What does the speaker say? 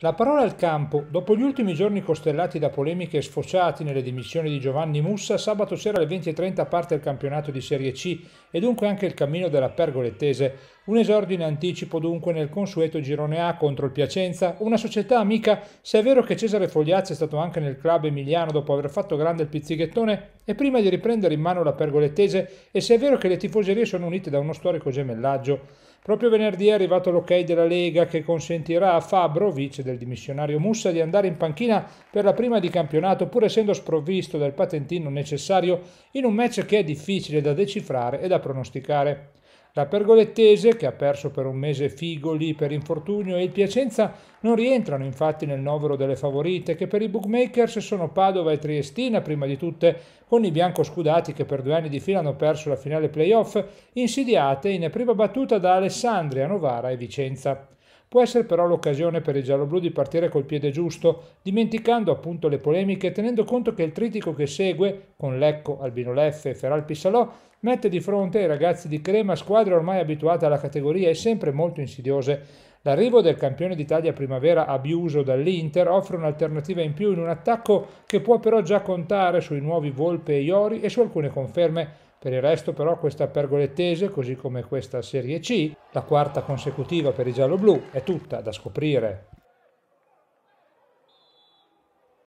La parola al campo, dopo gli ultimi giorni costellati da polemiche sfociati nelle dimissioni di Giovanni Mussa, sabato sera alle 20.30 parte il campionato di Serie C e dunque anche il cammino della pergolettese. Un esordio in anticipo dunque nel consueto girone A contro il Piacenza, una società amica, se è vero che Cesare Fogliazzi è stato anche nel club emiliano dopo aver fatto grande il pizzighettone e prima di riprendere in mano la pergolettese e se è vero che le tifoserie sono unite da uno storico gemellaggio. Proprio venerdì è arrivato l'ok della Lega che consentirà a Fabro, vice del dimissionario Mussa, di andare in panchina per la prima di campionato, pur essendo sprovvisto del patentino necessario in un match che è difficile da decifrare e da pronosticare. La Pergolettese, che ha perso per un mese Figoli per infortunio, e il Piacenza non rientrano infatti nel novero delle favorite, che per i bookmakers sono Padova e Triestina prima di tutte, con i biancoscudati che per due anni di fila hanno perso la finale playoff, insidiate in prima battuta da Alessandria, Novara e Vicenza. Può essere però l'occasione per il gialloblu di partire col piede giusto, dimenticando appunto le polemiche e tenendo conto che il tritico che segue, con Lecco, Albino Leffe e Feral Pissalò, mette di fronte ai ragazzi di Crema squadre ormai abituate alla categoria e sempre molto insidiose. L'arrivo del campione d'Italia primavera abiuso dall'Inter offre un'alternativa in più in un attacco che può però già contare sui nuovi Volpe e Iori e su alcune conferme. Per il resto però questa pergolettese, così come questa Serie C, la quarta consecutiva per i gialloblu, è tutta da scoprire.